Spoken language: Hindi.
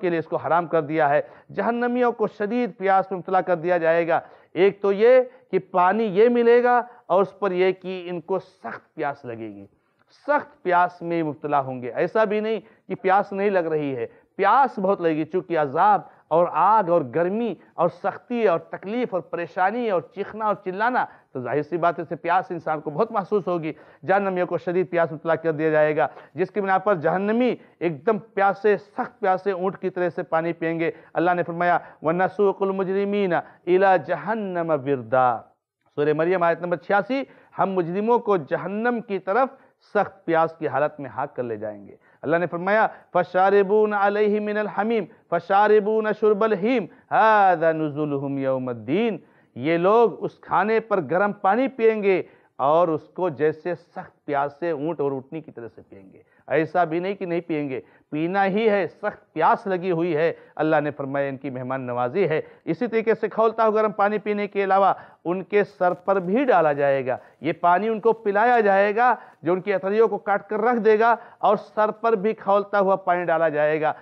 के लिए इसको हराम कर दिया है जहन्नमियों को शदीद प्यास में मुबला कर दिया जाएगा एक तो ये कि पानी ये मिलेगा और उस पर यह कि इनको सख्त प्यास लगेगी सख्त प्यास में मुबतला होंगे ऐसा भी नहीं कि प्यास नहीं लग रही है प्यास बहुत लगेगी चूँकि अजाब और आग और गर्मी और सख्ती और तकलीफ़ और परेशानी और चीखना और चिल्लाना तो जाहिर सी बात है इससे प्यास इंसान को बहुत महसूस होगी जहनमियों को शरीर प्यास उतला कर दिया जाएगा जिसकी बिना पर जहनमी एकदम प्यासे सख्त प्यासे ऊँट की तरह से पानी पियेंगे अल्लाह ने फरमाया व वन्नासुलमजरमीन इला जहन्नम विरदा सूर्य मरियम आयत नंबर छियासी हम मुजरिमों को जहन्नम की तरफ सख्त प्यास की हालत में हाक कर ले जाएंगे अल्लाह ने फरमाया फशारिबून अलैहि मिनल हमीम फशारिबून शुरबल हीम हादा नज़ुलहम यौमद्दीन ये लोग उस खाने पर गर्म पानी पियेंगे और उसको जैसे सख्त प्यास से ऊँट और उठनी की तरह से पियेंगे ऐसा भी नहीं कि नहीं पियेंगे पीना ही है सख्त प्यास लगी हुई है अल्लाह ने फरमाया इनकी मेहमान नवाजी है इसी तरीके से खौलता हुआ गर्म पानी पीने के अलावा उनके सर पर भी डाला जाएगा ये पानी उनको पिलाया जाएगा जो उनकी अतरियों को काट कर रख देगा और सर पर भी खौलता हुआ पानी डाला जाएगा